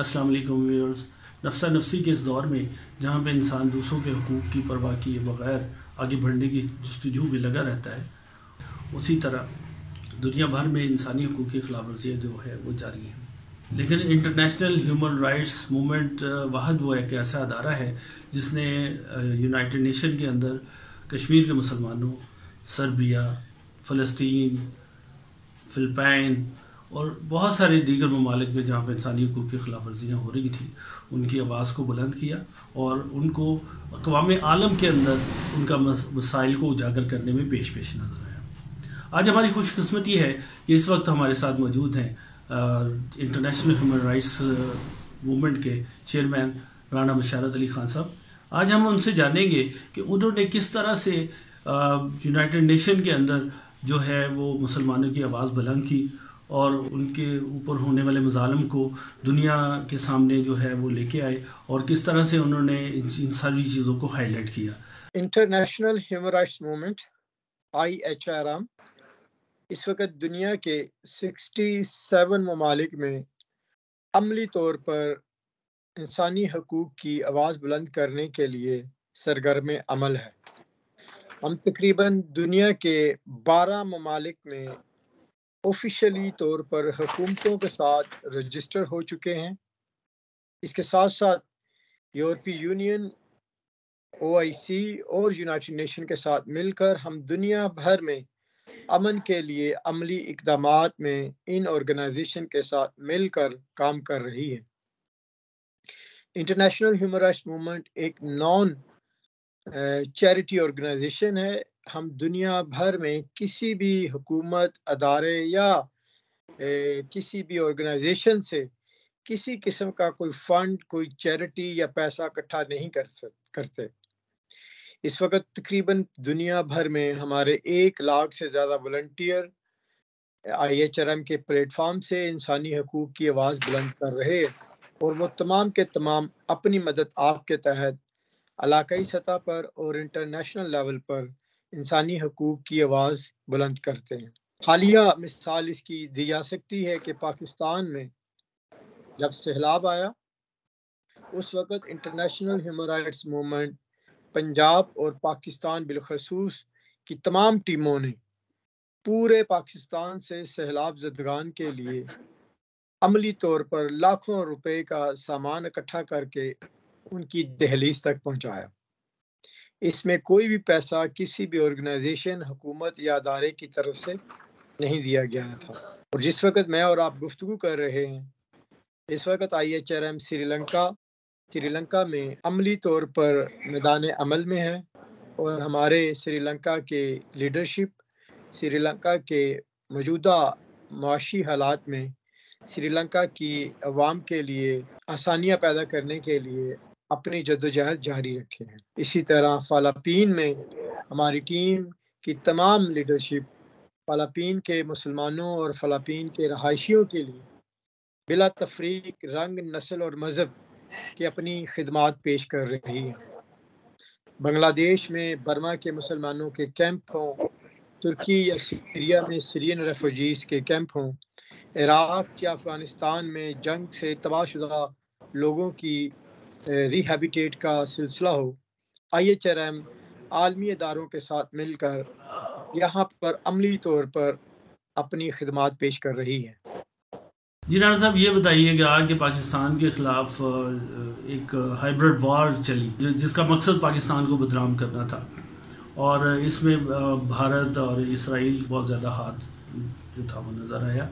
असलम व्यवर्स नफसा नफसी के इस दौर में जहाँ पर इंसान दूसरों के हकूक़ की परवाह किए बगैर आगे बढ़ने की जस्तजू में लगा रहता है उसी तरह दुनिया भर में इंसानी हकूक़ की खिलाफ वर्जियाँ जो है वो जारी हैं लेकिन इंटरनेशनल ह्यूमन राइट्स मूवमेंट वाहद वो एक ऐसा अदारा है जिसने यूनाइटेड नेशन के अंदर कश्मीर के मुसलमानों सरबिया फ़लस्तीन फ़िलपाइन और बहुत सारे दीगर ममालिक में जहाँ पर इंसानी हकूक़ की खिलाफ वर्जियाँ हो रही थी उनकी आवाज़ को बुलंद किया और उनको अकवाम आलम के अंदर उनका मसाइल को उजागर करने में पेश पेश नज़र आया आज हमारी खुशकस्मती है कि इस वक्त हमारे साथ मौजूद हैं इंटरनेशनल ह्यूमन राइट्स मूवमेंट के चेयरमैन राना बशारत अली खान साहब आज हम उनसे जानेंगे कि उन्होंने किस तरह से यूनाइटेड नेशन के अंदर जो है वो मुसलमानों की आवाज़ बुलंद की और उनके ऊपर होने वाले मजालम को दुनिया के सामने जो है वो लेके आए और किस तरह से उन्होंने इन सारी चीज़ों को हाईलाइट किया international human rights movement I H R M इस वक्त दुनिया के 67 ममालिक में अमली तौर पर इंसानी हकूक़ की आवाज़ बुलंद करने के लिए सरगर्म अमल है हम तकरीबन दुनिया के 12 ममालिक में ऑफिशियली तौर पर हुकूमतों के साथ रजिस्टर हो चुके हैं इसके साथ साथ यूरोपीय यूनियन ओआईसी और यूनाइटेड नेशन के साथ मिलकर हम दुनिया भर में अमन के लिए अमली इकदाम में इन ऑर्गेनाइजेशन के साथ मिलकर काम कर रही है इंटरनेशनल ह्यूमन राइट्स मूवमेंट एक नॉन चैरिटी ऑर्गेनाइजेशन है हम दुनिया भर में किसी भी हुकूमत अदारे या ए, किसी भी ऑर्गेनाइजेशन से किसी किस्म का कोई फंड कोई चैरिटी या पैसा इकट्ठा नहीं कर सक करते इस वक्त तकरीबन दुनिया भर में हमारे एक लाख से ज़्यादा volunteer I H R M के प्लेटफॉर्म से इंसानी हकूक़ की आवाज़ बुलंद कर रहे और वो तमाम के तमाम अपनी मदद आपके तहत इलाकई सतह पर और इंटरनेशनल लेवल पर इंसानी हकूक़ की आवाज़ बुलंद करते हैं हालिया मिसाल इसकी दी जा सकती है कि पाकिस्तान में जब सैलाब आया उस वक़्त international human rights movement Punjab और पाकिस्तान बिलखसूस की तमाम टीमों ने पूरे पाकिस्तान से सैलाब जदगान के लिए अमली तौर पर लाखों रुपए का सामान इकट्ठा करके उनकी दहलीज तक पहुंचाया इसमें कोई भी पैसा किसी भी ऑर्गेनाइजेशन हुकूमत या अदारे की तरफ से नहीं दिया गया था और जिस वक्त मैं और आप गुफ्तु कर रहे हैं इस वक्त I H R M Sri Lanka Sri Lanka में अमली तौर पर मैदान अमल में है और हमारे श्रीलंका के लीडरशिप श्रीलंका के मौजूदा माशी हालात में श्रीलंका की आवाम के लिए आसानियाँ पैदा करने के लिए अपनी जद्दोजहद जारी रखे हैं इसी तरह फ़लापीन में हमारी टीम की तमाम लीडरशिप फ़लापीन के मुसलमानों और फ़लापीन के रहायशियों के लिए बिला तफरीक रंग नस्ल और मज़हब की अपनी खदमात पेश कर रही है बांग्लादेश में बर्मा के मुसलमानों के कैंप हों तुर्की या सीरिया में सीरियन रेफ्यूजीज़ के कैंप हों इराक़ या अफ़गानिस्तान में जंग से तबाहशुदा लोगों की रिहेबिटेट का सिलसिला हो आई एच आर एम आलमी इदारों के साथ मिलकर यहाँ पर अमली तौर पर अपनी खदमात पेश कर रही है जी राणा साहब ये बताइएगा कि पाकिस्तान के खिलाफ एक हाइब्रिड वार चली जिसका मकसद पाकिस्तान को बदनाम करना था और इसमें भारत और इसराइल बहुत ज़्यादा हाथ जो था वो नज़र आया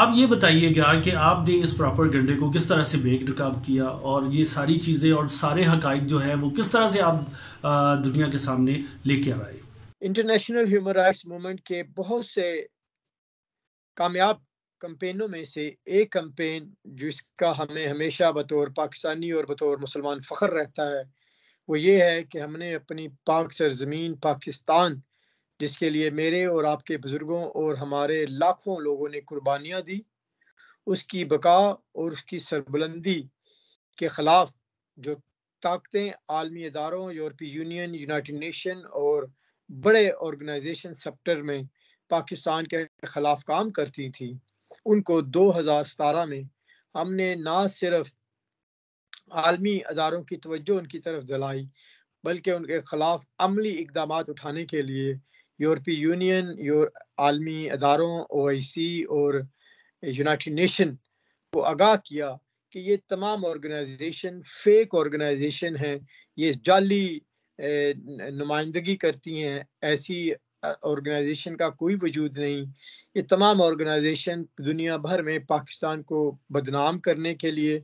आप ये बताइएगा कि आपने इस प्रॉपर गंडे को किस तरह से बेक काम किया और ये सारी चीज़ें और सारे हक़ जो है वो किस तरह से आप दुनिया के सामने लेके आए इंटरनेशनल ह्यूमन राइट्स मूवमेंट के बहुत से कामयाब कंपेनों में से एक कंपेन जिसका हमें हमेशा बतौर पाकिस्तानी और बतौर मुसलमान फ़ख्र रहता है वो ये है कि हमने अपनी पाक सरजमीन पाकिस्तान जिसके लिए मेरे और आपके बुज़ुर्गों और हमारे लाखों लोगों ने कुर्बानियाँ दी उसकी बका और उसकी सरबुलंदी के ख़िलाफ़ जो ताकतें आलमी इदारों यूरोपी यूनियन यूनाइटेड नेशन और बड़े ऑर्गेनाइजेशन सेक्टर में पाकिस्तान के ख़िलाफ़ काम करती थी उनको दो हज़ार सतारह में हमने ना सिर्फ आलमी अदारों की तवज्जो उनकी तरफ दिलाई बल्कि उनके ख़िलाफ़ अमली इकदाम उठाने के लिए यूरोपीय यूनियन योर आलमी अदारों ओ सी और यूनाइटेड नेशन को आगाह किया कि ये तमाम ऑर्गेनाइजेशन फेक ऑर्गेनाइजेशन हैं ये जाली नुमाइंदगी करती हैं ऐसी ऑर्गेनाइजेशन का कोई वजूद नहीं ये तमाम ऑर्गेनाइजेशन दुनिया भर में पाकिस्तान को बदनाम करने के लिए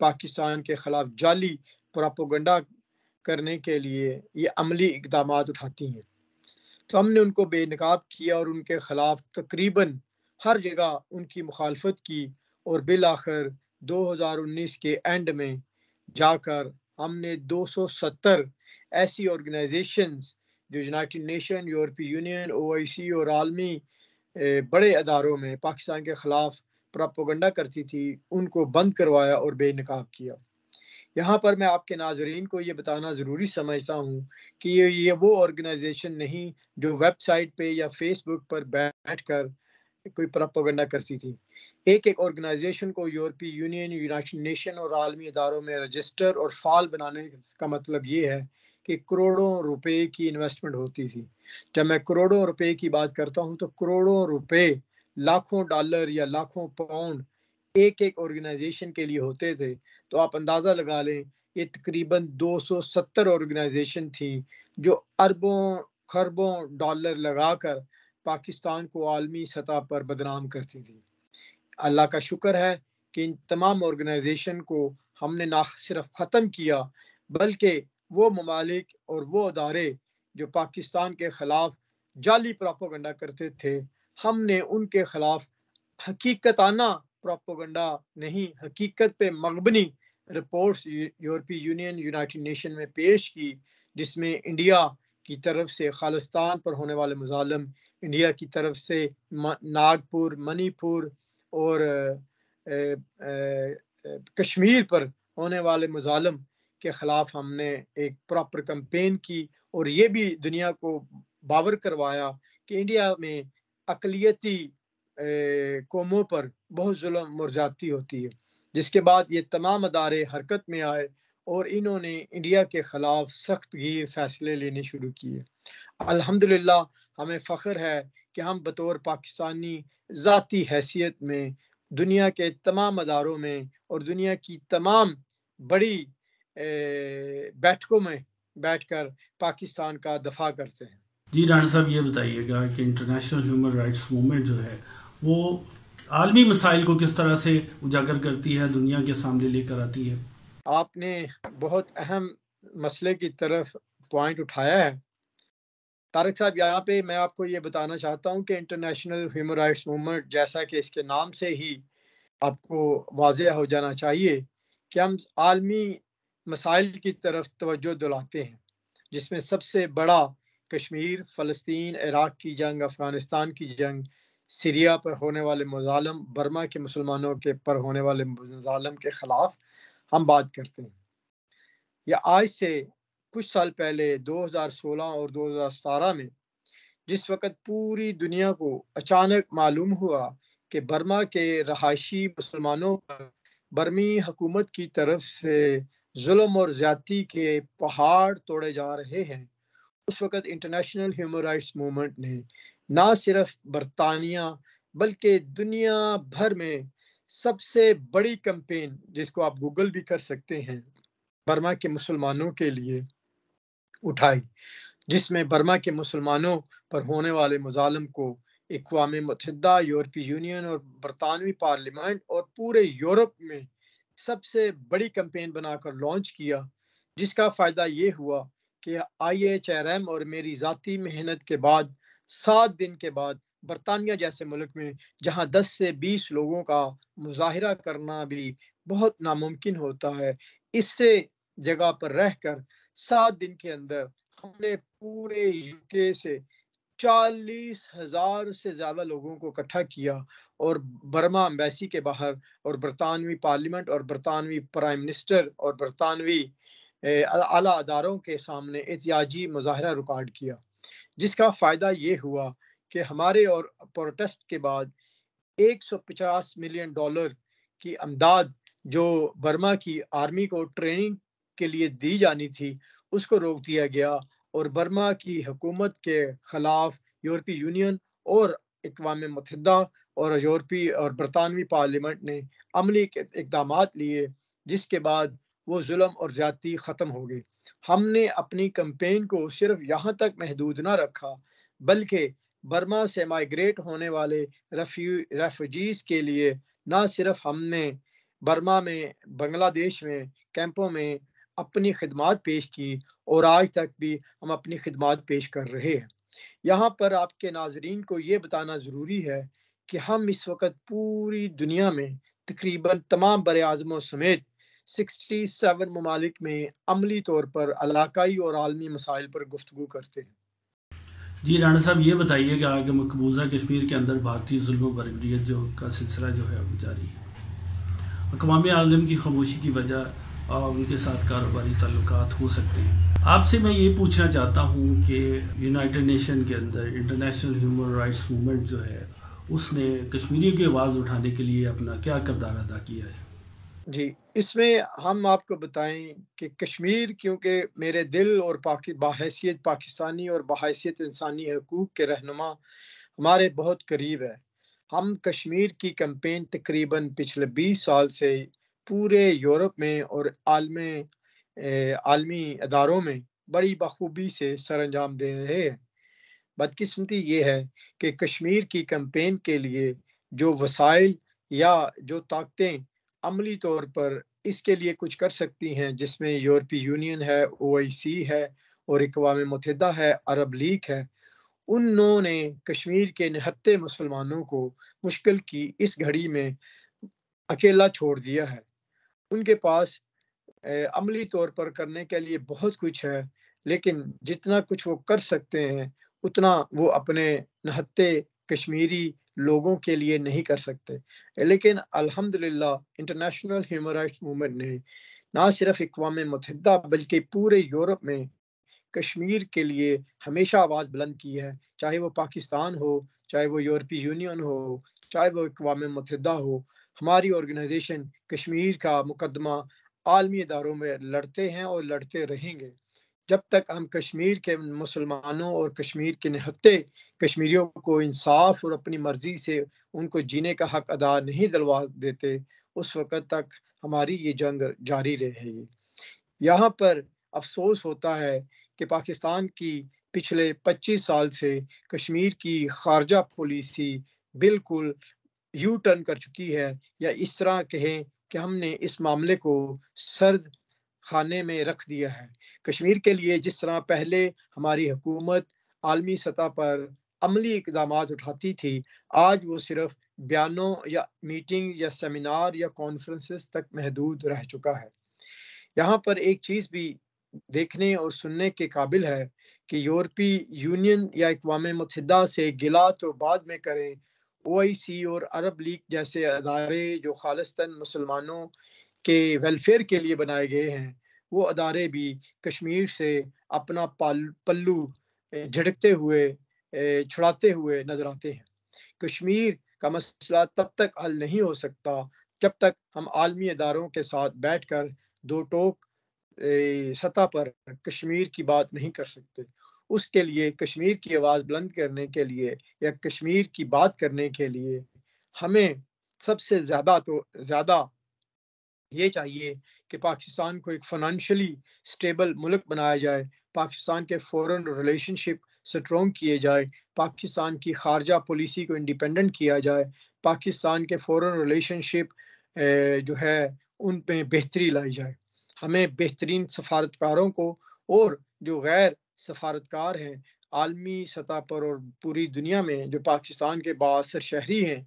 पाकिस्तान के ख़िलाफ़ जाली प्रापोगंडा करने के लिए ये अमली इकदाम उठाती हैं तो हमने उनको बेनकाब किया और उनके खिलाफ तकरीबन हर जगह उनकी मुखालफत की और बिल आखिर दो हज़ार उन्नीस के एंड में जाकर हमने दो सौ सत्तर ऐसी ऑर्गेनाइजेशन जो यूनाइटेड नेशन यूरोपीय यूनियन सी और आलमी बड़े अदारों में पाकिस्तान के ख़िलाफ़ प्रापोगंडा करती थी उनको बंद करवाया और बेनकाब किया यहाँ पर मैं आपके नाजरीन को ये बताना ज़रूरी समझता हूँ कि ये ये वो ऑर्गेनाइजेशन नहीं जो वेबसाइट पे या फेसबुक पर बैठ कर कोई प्रपोगंडा करती थी एक एक ऑर्गेनाइजेशन को यूरोपीय यूनियन यूनाइटेड नेशन और आलमी इदारों में रजिस्टर और फाल बनाने का मतलब ये है कि करोड़ों रुपए की इन्वेस्टमेंट होती थी जब मैं करोड़ों रुपए की बात करता हूँ तो करोड़ों रुपए लाखों डॉलर या लाखों पाउंड एक एक ऑर्गेनाइजेशन के लिए होते थे तो आप अंदाज़ा लगा लें ये तकरीबन 270 ऑर्गेनाइजेशन थी जो अरबों खरबों डॉलर लगाकर पाकिस्तान को आलमी सतह पर बदनाम करती थी अल्लाह का शुक्र है कि इन तमाम ऑर्गेनाइजेशन को हमने ना सिर्फ ख़त्म किया बल्कि वो ममालिक और वो अदारे जो पाकिस्तान के ख़िलाफ़ जाली प्रापोगंडा करते थे हमने उनके ख़िलाफ़ हकीकताना प्रोपोगंडा नहीं हकीकत पे मगबनी रिपोर्ट यूरोपीय यूनियन यूनाइटेड नेशन में पेश की जिसमें इंडिया की तरफ से खालिस्तान पर होने वाले मुजालम इंडिया की तरफ से नागपुर मणिपुर और ए, ए, कश्मीर पर होने वाले मुजालम के ख़िलाफ़ हमने एक प्रॉपर कंपेन की और ये भी दुनिया को बावर करवाया कि इंडिया में अकलियती कौमों पर बहुत जुल्म ज्यादती होती है जिसके बाद ये तमाम अदारे हरकत में आए और इन्होंने इंडिया के ख़िलाफ़ सख्त गिर फैसले लेने शुरू किए अल्हम्दुलिल्लाह हमें फ़ख्र है कि हम बतौर पाकिस्तानी ज़ाती हैसियत में दुनिया के तमाम अदारों में और दुनिया की तमाम बड़ी बैठकों में बैठकर पाकिस्तान का दफा करते हैं जी राणा साहब ये बताइएगा कि इंटरनेशनल ह्यूमन राइट्स मूवमेंट जो है वो आलमी मसाइल को किस तरह से उजागर करती है दुनिया के सामने लेकर आती है आपने बहुत अहम मसले की तरफ पॉइंट उठाया है तारक साहब यहाँ पे मैं आपको ये बताना चाहता हूँ कि इंटरनेशनल ह्यूमन राइट्स मूवमेंट जैसा कि इसके नाम से ही आपको वाज हो जाना चाहिए कि हम आलमी मसाइल की तरफ तवज्जो दिलाते हैं जिसमें सबसे बड़ा कश्मीर फ़लस्तीन इराक़ की जंग अफ़गानिस्तान की जंग सीरिया पर होने वाले मुजालम बर्मा के मुसलमानों के पर होने वाले मुजालम के ख़िलाफ़ हम बात करते हैं या आज से कुछ साल पहले 2016 और 2017 में जिस वक्त पूरी दुनिया को अचानक मालूम हुआ कि बर्मा के रहायशी मुसलमानों पर बर्मी हुकूमत की तरफ से जुल्म और ज्यादा के पहाड़ तोड़े जा रहे हैं उस वक्त इंटरनेशनल ह्यूमन राइट्स मूवमेंट ने ना सिर्फ बरतानिया बल्कि दुनिया भर में सबसे बड़ी कंपेन जिसको आप गूगल भी कर सकते हैं बर्मा के मुसलमानों के लिए उठाई जिसमें बर्मा के मुसलमानों पर होने वाले मुजालम को अकवा मतदा यूरोपीय यूनियन और बरतानवी पार्लियामेंट और पूरे यूरोप में सबसे बड़ी कंपेन बनाकर लॉन्च किया जिसका फ़ायदा ये हुआ कि आई एच आर एम और मेरी ज़ाती मेहनत के बाद सात दिन के बाद बरतानिया जैसे मुल्क में जहां 10 से 20 लोगों का मुजाहरा करना भी बहुत नामुमकिन होता है इससे जगह पर रहकर सात दिन के अंदर हमने पूरे यूके से चालीस हजार से ज़्यादा लोगों को इकट्ठा किया और बर्मा अम्बेसी के बाहर और बरतानवी पार्लियामेंट और बरतानवी प्राइम मिनिस्टर और बरतानवी आला अदारों के सामने एहतियाजी मुजाहरा रिकॉर्ड किया जिसका फ़ायदा ये हुआ कि हमारे और प्रोटेस्ट के बाद 150 मिलियन डॉलर की अमदाद जो बर्मा की आर्मी को ट्रेनिंग के लिए दी जानी थी उसको रोक दिया गया और बर्मा की हुकूमत के ख़िलाफ़ यूरोपीय यूनियन और इकवाम मतदा और यूरोपीय और बरतानवी पार्लियामेंट ने अमली इकदाम लिए जिसके बाद वो जुल्म और ज़्यादती ख़त्म हो गई हमने अपनी कंपेन को सिर्फ यहाँ तक महदूद न रखा बल्कि बर्मा से माइग्रेट होने वाले रेफ्यूजीज़ के लिए ना सिर्फ हमने बर्मा में बांग्लादेश में कैंपों में अपनी खदमात पेश की और आज तक भी हम अपनी खदमात पेश कर रहे हैं यहाँ पर आपके नाजरीन को ये बताना ज़रूरी है कि हम इस वक्त पूरी दुनिया में तकरीबन तमाम बर आज़मों समेत 67 ममालिक में अमली तौर पर इलाकई और आलमी मसाइल पर गुफ्तु करते हैं जी राणा साहब ये बताइए कि आगे मकबूजा कश्मीर के अंदर भारतीय जुल्म बरबरीत जो का सिलसिला जो है वो जारी है अकवामी आलम की खामोशी की वजह और उनके साथ कारोबारी तल्लक हो सकते हैं आपसे मैं ये पूछना चाहता हूँ कि यूनाइट नेशन के अंदर इंटरनेशनल ह्यूमन राइट्स मूवमेंट जो है उसने कश्मीरी की आवाज़ उठाने के लिए अपना क्या करदार अदा किया है जी इसमें हम आपको बताएं कि कश्मीर क्योंकि मेरे दिल और पाकि बाहैसियत पाकिस्तानी और बाहैसियत इंसानी हकूक़ के रहनुमा हमारे बहुत करीब है हम कश्मीर की कैंपेन तकरीबन पिछले 20 साल से पूरे यूरोप में और आलम आलमी अदारों में बड़ी बखूबी से सर अंजाम दे रहे हैं बदकस्मती ये है कि कश्मीर की कैंपेन के लिए जो वसाइल या जो ताकतें अमली तौर पर इसके लिए कुछ कर सकती हैं जिसमें यूरोपीय यूनियन है ओ है और अकवा मतहदा है अरब लीग है उन्होंने कश्मीर के निहत्ते मुसलमानों को मुश्किल की इस घड़ी में अकेला छोड़ दिया है उनके पास अमली तौर पर करने के लिए बहुत कुछ है लेकिन जितना कुछ वो कर सकते हैं उतना वो अपने नहत्ते कश्मीरी लोगों के लिए नहीं कर सकते लेकिन अल्हम्दुलिल्लाह इंटरनेशनल ह्यूमन राइट्स मूवमेंट ने ना सिर्फ अकवा मतहदा बल्कि पूरे यूरोप में कश्मीर के लिए हमेशा आवाज़ बुलंद की है चाहे वो पाकिस्तान हो चाहे वो यूरोपीय यूनियन हो चाहे वो अकवा मतहदा हो हमारी ऑर्गेनाइजेशन कश्मीर का मुकदमा आलमी इदारों में लड़ते हैं और लड़ते रहेंगे जब तक हम कश्मीर के मुसलमानों और कश्मीर के निहत्ते कश्मीरियों को इंसाफ और अपनी मर्ज़ी से उनको जीने का हक अदा नहीं दिलवा देते उस वक़्त तक हमारी ये जंग जारी रहेगी यहाँ पर अफसोस होता है कि पाकिस्तान की पिछले 25 साल से कश्मीर की खारजा पॉलिसी बिल्कुल यू टर्न कर चुकी है या इस तरह कहें कि हमने इस मामले को सर्द खाने में रख दिया है कश्मीर के लिए जिस तरह पहले हमारी हुकूमत आलमी सतह पर अमली इकदाम उठाती थी आज वो सिर्फ बयानों या मीटिंग या सेमिनार या कॉन्फ्रेंसेस तक महदूद रह चुका है यहाँ पर एक चीज़ भी देखने और सुनने के काबिल है कि यूरोपीय यूनियन या अकवा मतदा से गिला तो बाद में करें ओ आई सी और अरब लीग जैसे अदारे जो खालस्तन मुसलमानों के वेलफेयर के लिए बनाए गए हैं वो अदारे भी कश्मीर से अपना पल्लू झड़कते हुए छुड़ाते हुए नजर आते हैं कश्मीर का मसला तब तक हल नहीं हो सकता जब तक हम आलमी अदारों के साथ बैठ कर दो टोक सतह पर कश्मीर की बात नहीं कर सकते उसके लिए कश्मीर की आवाज़ बुलंद करने के लिए या कश्मीर की बात करने के लिए हमें सबसे ज़्यादा तो ज़्यादा ये चाहिए कि पाकिस्तान को एक फाइनेंशियली स्टेबल मुल्क बनाया जाए पाकिस्तान के फॉरेन रिलेशनशिप स्ट्रॉन्ग किए जाए पाकिस्तान की खारजा पॉलिसी को इंडिपेंडेंट किया जाए पाकिस्तान के फॉरेन रिलेशनशिप जो है उन पर बेहतरी लाई जाए हमें बेहतरीन सफारतकारों को और जो गैर सफारतकार हैं आलमी सतह पर और पूरी दुनिया में जो पाकिस्तान के बासर शहरी हैं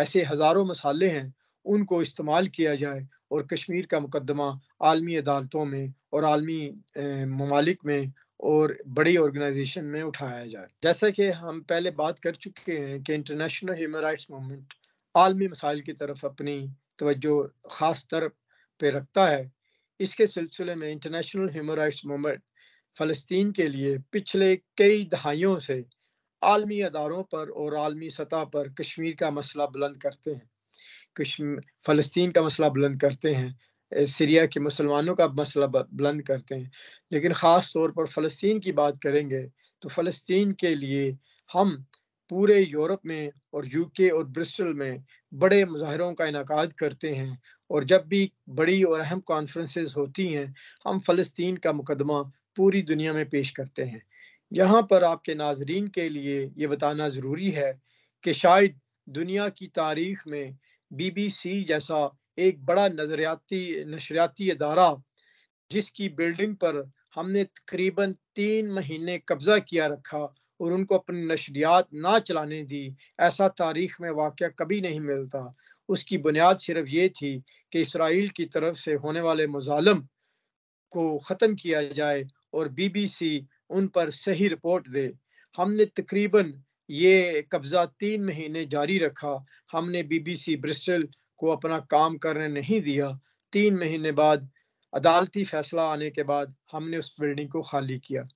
ऐसे हज़ारों मसाले हैं उनको इस्तेमाल किया जाए और कश्मीर का मुकदमा आलमी अदालतों में और आलमी ममालिक में और बड़ी ऑर्गेनाइजेशन में उठाया जाए जैसा कि हम पहले बात कर चुके हैं कि इंटरनेशनल ह्यूमन राइट्स मूवमेंट आलमी मसाइल की तरफ अपनी तवज्जो ख़ास तर पे रखता है इसके सिलसिले में इंटरनेशनल ह्यूमन राइट्स मूवमेंट फ़लस्तीन के लिए पिछले कई दहाइयों से आलमी अदारों पर और आलमी सतह पर कश्मीर का मसला बुलंद करते हैं फ़लस्तीन का मसला बुलंद करते हैं सीरिया के मुसलमानों का मसला बुलंद करते हैं लेकिन ख़ास तौर पर फ़लस्तीन की बात करेंगे तो फ़लस्तीन के लिए हम पूरे यूरोप में और यूके और ब्रिस्टल में बड़े मुजाहरों का इनका करते हैं और जब भी बड़ी और अहम कॉन्फ्रेंसेस होती हैं हम फ़लस्तीन का मुकदमा पूरी दुनिया में पेश करते हैं यहाँ पर आपके नाजरीन के लिए ये बताना ज़रूरी है कि शायद दुनिया की तारीख में बीबीसी जैसा एक बड़ा नजरियाती नशरियाती अदारा जिसकी बिल्डिंग पर हमने तकरीबन तीन महीने कब्जा किया रखा और उनको अपनी नशरियात ना चलाने दी ऐसा तारीख में वाक़ कभी नहीं मिलता उसकी बुनियाद सिर्फ ये थी कि इसराइल की तरफ से होने वाले मुजालम को ख़त्म किया जाए और बीबीसी उन पर सही रिपोर्ट दे हमने तकरीबन ये कब्ज़ा तीन महीने जारी रखा हमने बीबीसी ब्रिस्टल को अपना काम करने नहीं दिया तीन महीने बाद अदालती फैसला आने के बाद हमने उस बिल्डिंग को खाली किया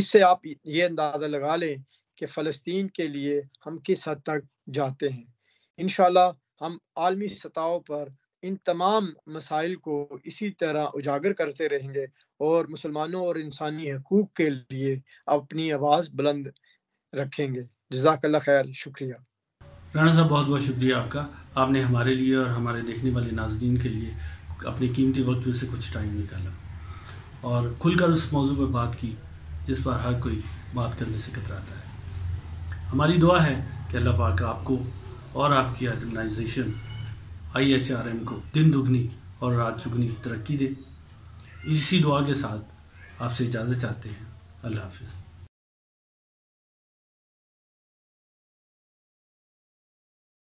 इससे आप ये अंदाज़ा लगा लें कि फ़लस्तीन के लिए हम किस हद तक जाते हैं इन हम आलमी सतहों पर इन तमाम मसाइल को इसी तरह उजागर करते रहेंगे और मुसलमानों और इंसानी हकूक़ के लिए अपनी आवाज़ बुलंद रखेंगे जजाकल्ला खैर शुक्रिया राणा साहब बहुत बहुत शुक्रिया आपका आपने हमारे लिए और हमारे देखने वाले नाजदीन के लिए अपने कीमती वक्त में से कुछ टाइम निकाला और खुलकर उस मौजू पर बात की जिस पर हर कोई बात करने से कतराता है हमारी दुआ है कि अल्लाह पाक आपको और आपकी organisation I H R M को दिन दुगनी और रात चुगनी तरक्की दे इसी दुआ के साथ आपसे इजाज़त चाहते हैं अल्लाह हाफिज़